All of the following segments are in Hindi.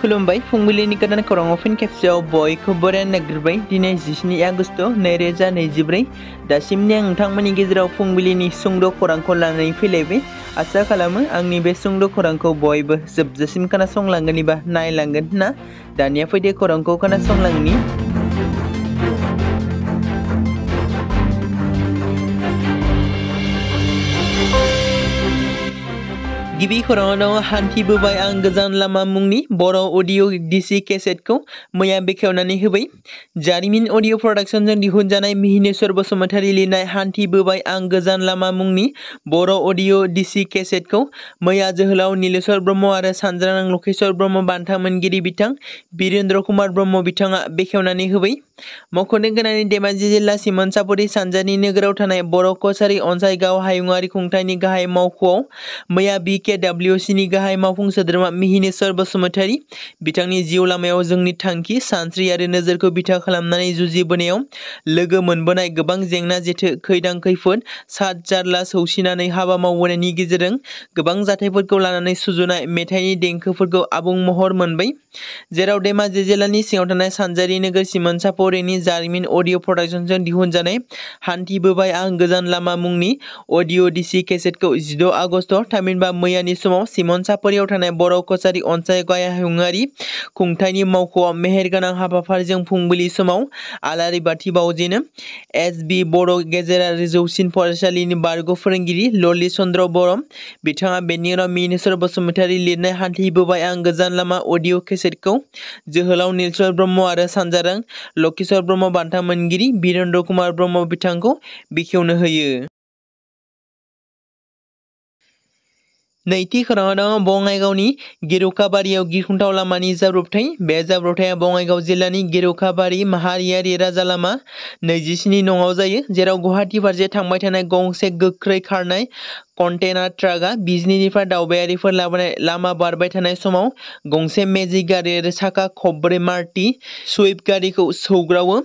Kulumbai, fungguli ni kadana korong ofin kepsiau boy kuburan negerbai dinai zisni agusto nereza nezibrai dasimni ang tang mani gezrau fungguli ni sungdo korang kolang nai filebe Asal kalama ang nibe sungdo korang ko boy be zep kana song langgan iba nai langgan na dan ia fede korang ko kana song langgan गिबिफोरावनो हान्थिबोबाय आं गोजान लामा मुंनि बर' अडिअ डिसि केसेटखौ मैया बेखेवनानै होबाय जारिमिन अडिअ प्रडाक्शनजों दिहुनजानाय मिहिनेश्वर बसुमतारी लिरनाय हान्थिबोबाय आं गोजान लामा मुंनि बर' अडिअ डिसि केसेटखौ मैया जोहोलाव नीलेश्वर ब्रह्म आरो सानजारां लकेश्वर ब्रह्म बान्था मोनगिरि बिथां बिरेन्द्र कुमार ब्रह्म बिथाङा बेखेवनानै होबाय मख'नो गोनांनि धेमाजि जिल्ला सिमनसापुरि सानजानि नोगोराव थानाय बर' कसारि अनसाइ गाव हायुङारि खुंथायनि गाहाय मावख'आव मैया बि केडब्लिउसिनि गाहाय मावफुं सोद्रोमा मिहिनेश्वर बसुमतारी बिथांनि जिउ लामायाव जोंनि थांखि सानस्रि आरो नोजोरखौ बिथा खालामनानै जुजिबोनायाव लोगो मोनबोनाय गोबां जेंना जेथो खैदां खैफोद सात जारला सौसिनानै हाबा मावबोनायनि गेजेरजों गोबां जाथायफोरखौ लानानै सुजुनाय मेथाइनि देंखोफोरखौ आबुं महर मोनबाय जेराव धेमाजि जिल्लानि सिङाव थानाय सानजारि नोगोर सिमोनसापरेनि जारिमिन अडिअ प्रडाक्शनजों दिहुनजानाय हान्थिबोबाय आं गोजान लामा मुंनि अडिअ डिसि केसेटखौ जिद' आगस्ट थामहिनबा मैया मैयानि समाव सिमन सापरियाव थानाय बर' कसारि अनसाय गाहायारि खुंथायनि मावख'आव मेहेरगोनां हाबाफारिजों फुंबिलि समाव आलारि बाथि बावजेनो एस बि बर' गेजेरारि जौसिन फरायसालिनि बारग' फोरोंगिरि ललित चन्द्र बर' बिथाङा बेनि उनाव मिनेश्वर बसुमतारी लिरनाय हान्थिबोबाय आं गोजान लामा अडिअ' केसेटखौ जोहोलाव निलचर ब्रह्म और सानजारां लकेश्वर ब्रह्म बान्था मोनगिरि बिरेन्द्र कुमार ब्रह्म को बेखेवनो होयो नैथि खोराङा बङाइगावनि गेरुकाबारियाव गिख्रंथाव लामानि जाब्रबथाय बे जाब्रबथाया बङाइगाव जिल्लानि गेरुकाबारि माहारियारि राजालामा नैजिस्नि नङाव जायो जेराव गुवाहाटि फारसे थांबाय गंसे गोख्रै खारनाय कन्टेनार ट्राकआ बिजनिनिफ्राय दावबायारिफोर लाबोनाय लामा बारबाय थानाय समाव गंसे मेजिक गारि आरो साखा खब्रै मार्टि सुइफ गारिखौ सौग्रावो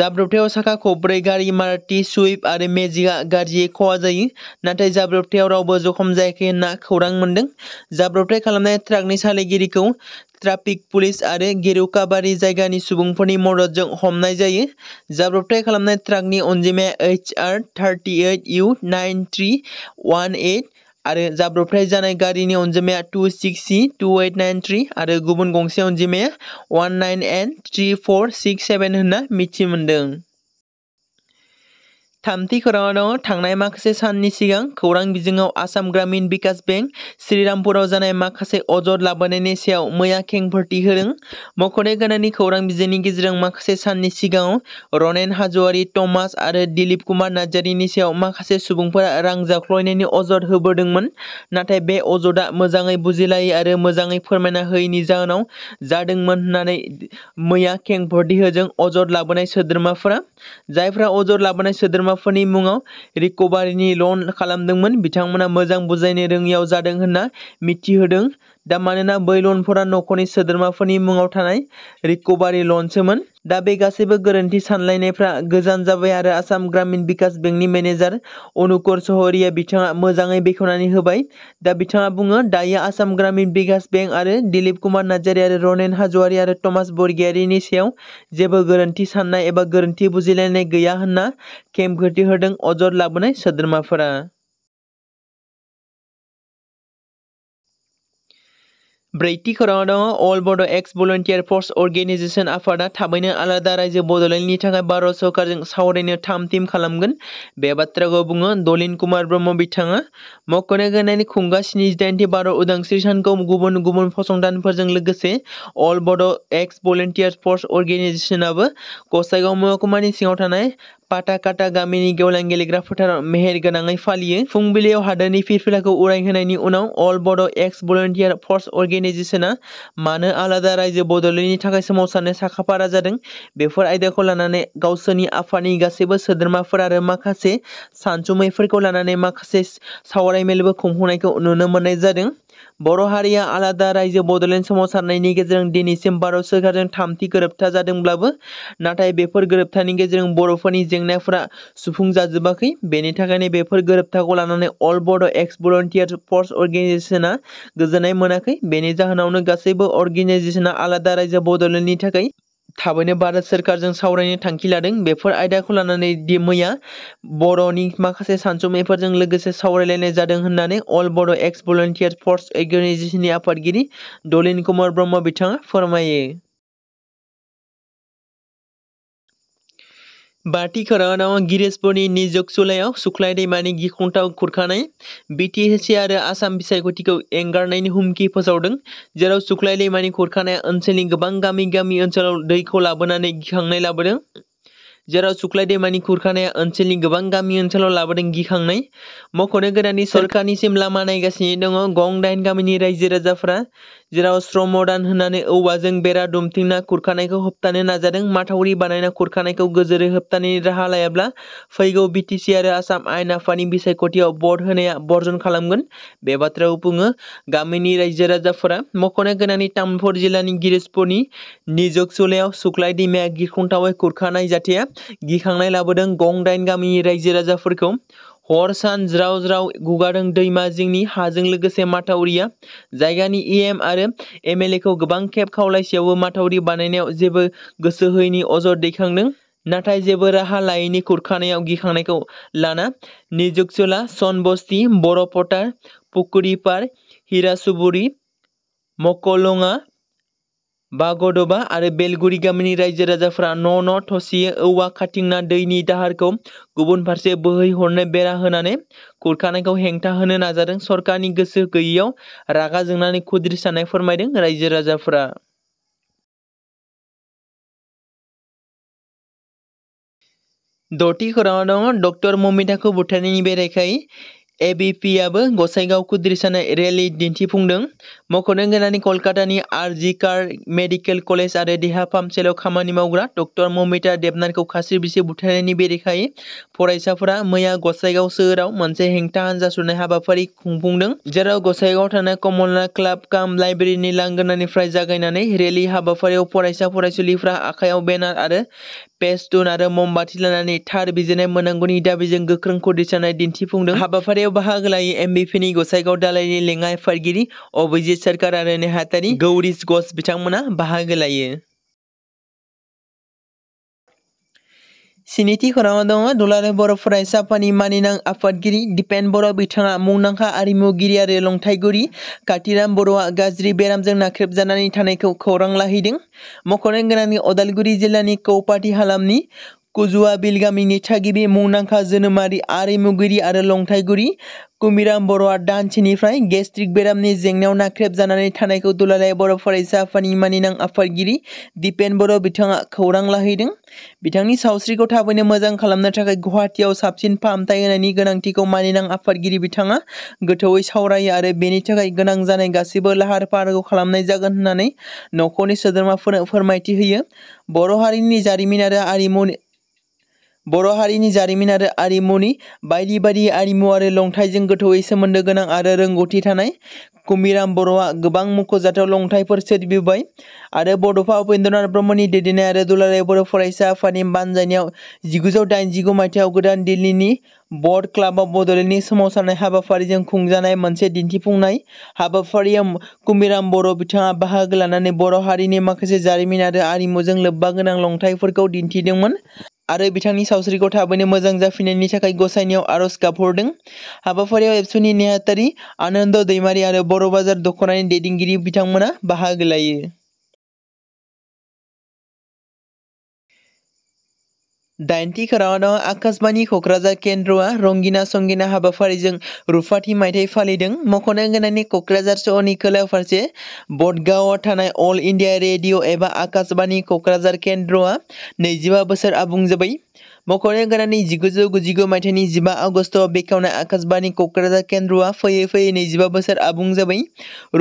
जाब्रबथायाव साखा खब्रै गारि मार्टि सुइफ आरो मेजिकआ गाज्रियै खहा जायो नाथाय जाब्रबथायाव रावबो जखम जायाखै होनना खौरां मोनदों जाब्रबथाय खालामनाय ट्राकनि सालायगिरिखौ ट्राफिक पुलिस आरो गेरुकाबारि जायगानि सुबुंफोरनि मददजों हमनाय जब्रबाई जाब्रबथाय ट्रक की अनजिमाया H R thirty eight U nine three one eight और जब्रबाई जानाय गारिनि अनजिमाया two six C two eight nine three और गुबुन गंसे अनजिमाया one nine N three four six seven होनना मिथि थामथि खौराङाव थांनाय माखासे साननि सिगां खौरां बिजोङाव आसाम ग्रामीण बिकास बेंक श्रीरामपुराव जानाय माखासे अजद लाबोनायनि सायाव मैया खेंफोरथि होदों मख'नो गोनांनि खौरां बिजोंनि गेजेरजों माखासे साननि सिगाङाव रनेन हाज'वारि टमास आरो दिलीप कुमार नार्जारिनि सायाव माखासे सुबुंफोरा रां जाख्ल'नायनि अजद होबोदोंमोन नाथाय बे अजदा मोजाङै बुजिलायै आरो मोजाङै फोरमायना होयैनि जाहोनाव जादोंमोन होननानै मैया खेंफोरथि होदों अजद लाबोनाय सोद्रोमाफोरा जायफ्रा अजद लाबोनाय सोद्रोमा मुलाम्फाफोरनि मुङाव रिकभारिनि लन खालामदोंमोन बिथांमोना मोजां बुजायनो रोङियाव जादों होनना मिथिहोदों दा मानोना बै लनफोरा न'खरनि सोद्रोमाफोरनि मुङाव थानाय रिकभारि लनसोमोन दा बे गासैबो गोरोन्थि सानलायनायफ्रा गोजान जाबाय आरो आसाम ग्रामीण बिकास बेंकनि मेनेजार अनुकर सहरिया बिथाङा मोजाङै बेखेवनानै होबाय दा बिथाङा बुङो दायो आसाम ग्रामीण बिकास बेंक आरो दिलीप कुमार नार्जारि आरो रनेन हाज'वारि आरो टमास बरगियारिनि सायाव जेबो गोरोन्थि साननाय एबा गोरोन्थि बुजिलायनाय गैया होनना खेंफोरथि होदों अजद लाबोनाय सोद्रोमाफोरा ब्रैथि खौराङाव All Bodo' Ex Volunteers Force Organisation आफादा थाबैनो आलादा रायजो बड'लेण्डनि थाखाय भारत सरकारजों सावरायनो थाम थिम खालामगोन बे बाथ्राखौ बुङो दलिन कुमार ब्रह्म बिथाङा मख'नायगोनांनि खुंगा स्निजिदाइनथि भारत उदांस्रि सानखौ गुबुन गुबुन फसंथानफोरजों लोगोसे अल बड' एक्स भलन्टियार फर्स अर्गेनाइजेसनाबो गसाइगाव महकुमानि सिङाव थानाय पाटाकाटा पाटाकाटागामिनि गेवलां गेलेग्राफोथाराव मेहर गोनाङै फालियो। फुंबिलियाव हादोरनि फिरफिलाखौ उरायहोनायनि उनाव अल बड़ो एक्स भलन्टियार फर्स अर्गेनाइजेसनआ मानो आलादा रायजो बड'लेण्डनि थाखाय सोमावसारनो साखाफारा जादों बेफोर आयदाखौ लानानै गावसोरनि आफादनि गासैबो सोद्रोमाफोर आरो माखासे सानसुमैफोरखौ लानानै माखासे सावरायमेलबो खुंफुंनायखौ नुनो मोननाय जादों। बर' हारिया आलादा रायजो बड'लेण्ड सोमावसारनायनि गेजेरजों दिनैसिम भारत सोरखारजों थामथि गोरोबथा जादोंब्लाबो नाथाय बेफोर गोरोबथानि गेजेरजों बर'फोरनि जेंनाफोरा सुफुंजाजोबाखै बेनि थाखायनो बेफोर गोरोबथाखौ लानानै अल बड' एक्स भलन्टियार फर्स अर्गेनाइजेसना गोजोननाय मोनाखै बेनि जाहोनावनो गासैबो अर्गेनाइजेसना आलादा रायजो बड'लेण्डनि थाखाय थाबैनो भारत सोरखारजों सावरायनो थांखि लादों बेफोर आयदाखौ लानानै दि मैया बर'नि माखासे सानसुमैफोरजों लोगोसे सावरायलायनाय जादों होननानै अल बड' एक्स भलन्टियार फर्स अर्गेनाइजेसननि आफादगिरि दलिन कुमार ब्रह्म बिथाङा फोरमायो बाथिखरानाव गिरेशपुर निजोग सुलायाव सुख्लाय दैमानि गिख्रंथाव खुरखानाय बिटिएसि आरो आसाम बिसायख'थिखौ एंगारनायनि हुमखि फोसावदों जेराव सुख्लाय दैमानि खुरखानाया ओनसोलनि गोबां गामि गामि ओनसोलाव दैखौ लाबोनानै गिखांनाय लाबोदों जेराव सुख्लाय दैमानि खुरखानाया ओनसोलनि गोबां गामि ओनसोलाव लाबोदों गिखांनाय मख'नो गोदाननि लामा नायगासिनो दङ गं दाइन गामिनि रायजो राजाफोरा जेराव श्रम दान होनानै औवाजों बेरा दुमथिंना खुरखानायखौ होबथानो नाजादों माथावरि बानायना खुरखानायखौ गोजोरै होबथानायनि राहा लायाब्ला फैगौ बिटिसि आरो आसाम आयेन आफानि बिसायख'थियाव भट होनाया बर्जन खालामगोन बे बाथ्रायाव बुङो गामिनि रायजो राजाफोरा मख'नो गोनांनि तामपुर जिल्लानि गिरिशपुरनि निजकसुलायाव सुख्लाय दैमाया गिख्रंथावै खुरखानाय जाथाया गिखांनाय लाबोदों गं दाइन गामिनि रायजो राजाफोरखौ हर सान ज्राव ज्राव गुगादों दैमा जिंनि हाजों लोगोसे माथावरिया जायगानि इएम e आरो एमएलएखौ गोबां खेब खावलायसेयावबो माथावरि बानायनायाव जेबो गोसो होयैनि अजद दैखांदों नाथाय जेब राहा लायैनि खुरखानायाव गिखांनायखौ लाना निजुकसुला सनबस्ति बरपटार पुकुरिपार हिरासुबुरि मकलङा बागदबा आरो बेलगुरि गामिनि रायजो राजाफोरा न' न' थसेयै औवा खाथिंना दैनि दाहारखौ गुबुन फारसे बोहैहरनो बेरा होनानै खुरखानायखौ हेंथा होनो नाजादों सरकारनि गोसो गैयैयाव रागा जोंनानै खुद्रिसारनाय फोरमायदों रायजो राजाफोरा द'थि खौराङाव दङ डक्टर ममिताखौ बुथारनायनि बेरेखायै एबिपिआबो गसाइगाव खुदिरसाना रेलि दिन्थिफुंदों। मख'नो गोनांदि कलकातानि R G Kar medical college आरो देहा फाहामसालियाव खामानि मावग्रा डक्टर ममिता देबनाथखौ खास्रि-बिस्रि बुथारनायनि बेरेखायै फरायसाफोरा मैया गसाइगाव सोहोराव मोनसे हेंथा हान्जा सुरनाय हाबाफारि खुंफुंदों, जेराव गसाइगावआव थानाय कमला क्लाब काम लाइब्रेरिनि लांगोनानिफ्राय जागायनानै रेलि हाबाफारियाव फरायसा-फरायसुलिफोरा आखाइयाव बेनार आरो बेस्टन आरो ममबाति लानानै थार बिजिरनाय मोननांगौनि दाबिजों गोख्रों खुदिसानाय दिन्थिफुंदों हाबाफारियाव बाहागो लायो एमबिपिनि गसाइगाव दालायनि लेङाइ फारगिरि अभिजित सरकार आरो नेहातारि गौरीश घष बिथांमोना बाहागो लायो सिनिथि खौराङाव दङ दुलाराय बर' फरायसा आफादनि मानिनां आफादगिरि दिपेन बर' बिथाङा मुंदांखा आरिमुगिरि आरो लंथाइगुरि कातिराम बर'आ गाज्रि बेरामजों नाख्रेबजानानै थानायखौ खौरां लाहैदों मख'नो गोनांनि अदालगुरि जिल्लानि कौपाटि हालामनि कुजुवा बिल गामिनि थागिबि मुंदांखा जोनोमारि आरिमुगिरि आरो लंथाइगुरि कुमिराम बर'आ दानसेनिफ्राय गेस्ट्रिक बेरामनि जेंनायाव नाख्रेबजानानै थानायखौ दुलाराय बर' फरायसा आफादनि मानिनां आफादगिरि दिपेन बर' बिथाङा खौरां लाहैदों बिथांनि सावस्रिखौ थाबैनो मोजां खालामनो थाखाय गुवाहाटीयाव साबसिन फाहामथाय होनायनि गोनांथिखौ मानिनां आफादगिरि बिथाङा गोथौयै सावरायो आरो बेनि थाखाय गोनां जानाय गासैबो लाहार फाहारखौ खालामनाय जारिमिन आरो आरिमु बर' हारिनि जारिमिन आरो आरिमुनि बायदि बायदि आरिमु आरो लंथाइजों गोथौवै सोमोन्दो गोनां आरो रोंगौथि थानाय कमिराम बर'आ गोबां मख'जाथाव लंथाइफोर सोरजिबोबाय आरो बड'फा उपेन्द्रनाथ ब्रह्मनि दैदेन्नाय आरो दुलाराय बर' फरायसा आफादनि बानजायनायाव जिगुजौ दाइनजिगु मायथाइयाव गोदान दिल्लीनि बर्ड क्लाब अफ बड'लेण्डनि सोमावसारनाय हाबाफारिजों खुंजानाय मोनसे दिन्थिफुंनाय हाबाफारियाव कमिराम बर' बिथाङा बाहागो लानानै बर' हारिनि माखासे जारिमिन आरो आरिमुजों लोब्बा गोनां लंथाइफोरखौ दिन्थिदोंमोन आरो बिथांनि सावस्रिखौ थाबैनो मोजां जाफिननायनि थाखाय गसाइनियाव आर'ज गाबहरदों हाबाफारियाव एबसुनि नेहाथारि आनन्द दैमारि आरो बर' बाजार दख'नानि दैदेनगिरि बिथांमोना बाहागो लायो दाइनथि खारानाव आकाशवाणी क'क्राझार केन्द्रआ रंगिना संगिना हाबाफारिजों रुफाथि मायथाइ फालिदों मख'नो गोनांनि क'क्राझार सहरनि खोला फारसे बदगावआव थानाय अल इन्डिया रेडिअ एबा आकाशवाणी क'क्राझार केन्द्रआ नैजिबा बोसोर आबुं जाबाय मख'नो गोनांनि जिगुजौ गुजिगु मायथाइनि जिबा आगस्टआव बेखेवनाय आकाशवाणी क'क्राझार केन्द्रआ फैयै फैयै नैजिबा बोसोर आबुं जाबाय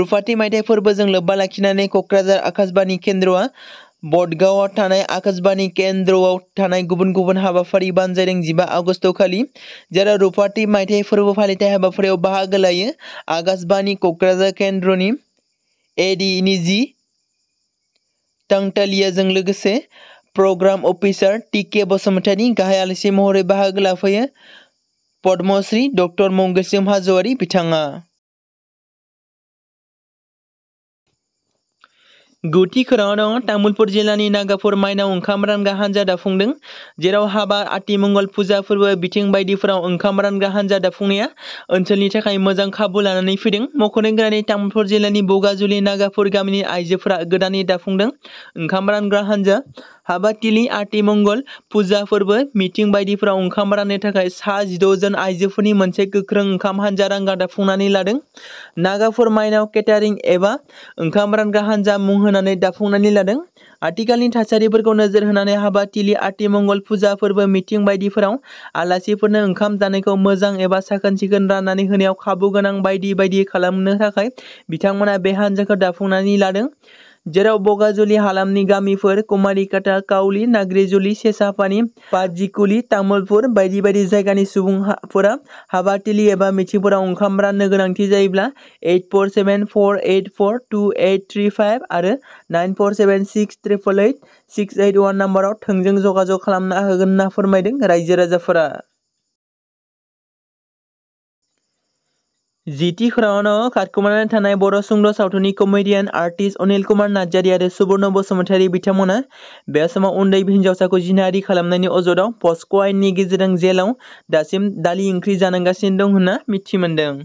रुफाथि मायथाइ फोरबोजों लोब्बा लाखिनानै क'क्राझार आकाशवाणी केन्द्रआ बडगव थानाय केन्द्र केन्द्रआव थानाय गुबुन गुबुन हाबाफारि बानजायदों जिबा आगस्टखालि जेराव रुपाथि मायथाइ फोरबो फालिथाय हाबाफारियाव बाहागो लायो आकाशबाणी क'क्राझार केन्द्रनि एडिनि जि टांटालियाजों लोगोसे प्रग्राम अफिसार टि के बसुमतारी गाहाय आलसी महर बाहागो लाफैयो पद्मश्री डक्टर मंगलसिं हाज'वारि बिथाङा गौतिखराव तामुलपुर जिल्लानि नागाफोर माइनाव ओंखाम रानग्रा हान्जा दाफुंदों जेराव हाबा आथिमंगल फुजा फोरबो बिथिं बायदिफोराव ओंखाम रानग्रा हान्जा दाफुंनाया ओनसोलनि थाखाय मोजां खाबु लानानै फैदों मख'नो गोनांनि तामुलपुर जिल्लानि बगाजुलि नागाफोर गामिनि आइजोफोरा गोदानै दाफुंदों ओंखाम रानग्रा हान्जा हाबाथिलि आथिमंगल फुजा फोरबो मिथिं बायदिफोराव ओंखाम राननो थाखाय सा जिद'जन आइजोफोरनि मोनसे गोख्रों ओंखाम हान्जा रानग्रा दाफुंनानै लादों नागाफोर माइनाव केटारिं एबा ओंखाम रानग्रा हान्जा मुं होनानै दाफुंनानै लादों नजर थासारिफोरखौ नोजोर होनानै हाबाथिलि आथिमंगल फुजा फोरबो मिथिं बायदिफोराव आलासिफोरनो ओंखाम जानायखौ मोजां एबा साखोन सिखोन राननानै होनायाव खाबु गोनां बायदि बायदि खालामनो थाखाय बिथांमोना बे हान्जाखौ दाफुंनानै लादों जेराव बगाजुलि हालामनि गामिफोर कुमारिकाटा कावलि नाग्रिजुलि सेसापानि पाजिकुलि तामुलपुर बायदि बायदि जायगानि सुबुंफोरा हाबाथिलि एबा मिथिंफोराव ओंखाम राननो गोनांथि जायोब्ला eight four seven four eight four two eight three five आरो nine four seven six triple eight six eight one नाम्बाराव थोंजों जगाजग खालामना होगोन होनना फोरमायदों रायजो राजाफोरा जिटि खौराङाव खारखोमानानै थानाय बर' सुंद' सावथुननि कमेडियान आर्टिस्ट अनिल कुमार नार्जारी आरो सुबर्ण बसुमतारी बिथांमोना बे समाव उन्दै हिन्जावसाखौ जिनारि खालामनायनि अजदाव पस्क' आयेननि गेजेरजों जेलाव दासिम दालि ओंख्रि जानांगासिनो दं होनना मिथि मोन्दों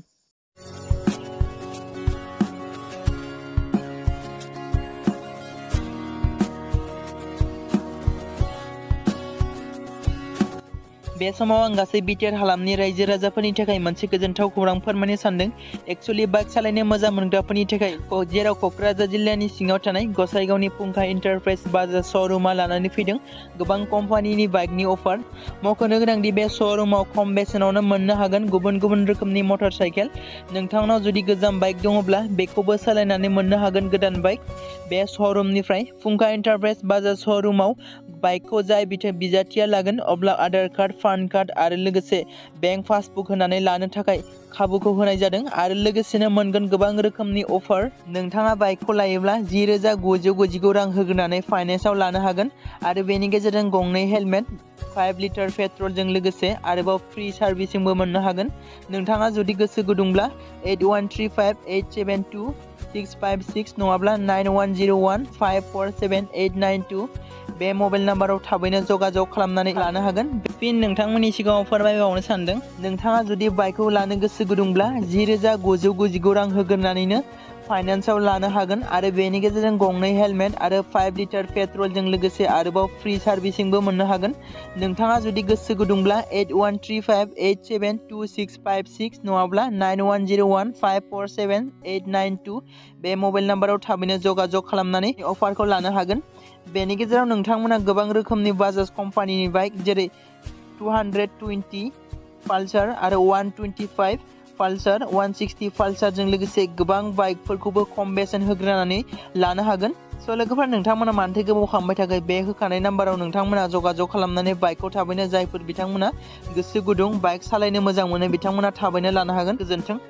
बे समाव आं गासै बिटिआर हालामनि रायजो राजाफोरनि थाखाय मोनसे गोजोनथाव खौरां फोरमायनो सानदों एक्सुलि बाइक सालायनो मोजां मोनग्राफोरनि थाखाय जेराव क'क्राझार जिल्लानि सिङाव थानाय गसाइगावनि फुंखा इन्टारप्राइज बाजार श'रुमा लानानै फैदों गोबां कम्पानिनि बाइकनि अफार मख'नो गोनांदि बे श'रुमाव खम बेसेनावनो मोननो हागोन गुबुन गुबुन रोखोमनि मटर साइकेल नोंथांनाव जुदि गोजाम बाइक दङब्ला बेखौबो सालायनानै मोननो हागोन गोदान बाइक बे श'रुमनिफ्राय फुंखा इन्टारप्राइज बाजार श'रुमाव बाइकखौ जाय बिजाथिया लागोन अब्ला आधार कार्ड पान कार्ड और लोगोसे बेंक पासबुक होनानै लानो थाखाय खाबुखौ होनाय जादों आरो लोगोसेनो मोनगोन गोबां रोखोमनि अफार नोंथाङा बाइकखौ लायोब्ला जि रोजा गुजौ गुजिगु रां होग्रोनानै फाइनेन्सआव लानो हागोन आरो बेनि गेजेरजों गंनै हेलमेट फाइव लिटार पेट्रलजों लोगोसे आरोबाव फ्री सार्विसी मोननो हागोन नोंथाङा जुदि गोसो गुदुंब्ला eight one three five eight seven two six five six नङाब्ला nine one zero' one five four seven nine two बे मबाइल नाम्बाराव थाबैनो जगाजग खालामनानै लानो हागोन फिन नोंथांमोननि सिगाङाव फोरमायबावनो सानदों नोंथाङा जुदि बाइकखौ लानो गोसो गुदुंब्ला जि रोजा गुजौ गुजिगु रां होग्रोनानैनो फाइनेन्सआव लानो हागोन आरो बेनि गेजेरजों गंनै हेलमेट आरो फाइभ लिटार पेट्रलजों लोगोसे आरोबाव फ्रि सार्भिसिंबो मोननो हागोन नोंथाङा जुदि गोसो गुदुंब्ला eight one three five eight seven two six five six नङाब्ला nine one zero' one five four seven eight nine two बे मबाइल नाम्बाराव थाबैनो जगाजग खालामनानै अफारखौ लानो हागोन बेनि गेजेराव नोंथांमोना गोबां रोखोमनि बाजाज कम्पानिनि बाइक जेरै टु हान्ड्रेड टुवेन्टि पालसार आरो वान टुवेन्टि फाइभ पालसार वान सिक्सटी पालसारजों लोगोसे गोबां बाइकफोरखौबो खम बेसेन होग्रोनानै लानो हागोन स' लोगोफोर नम्बर मानोथो गोबाव खालामबाय थाखाय बे होखानाय नाम्बाराव नोंथांमोना जगाजग गोसो गुदुं बाइक सालायनो मोजां मोनो बिथांमोना थाबैनो लानो हागोन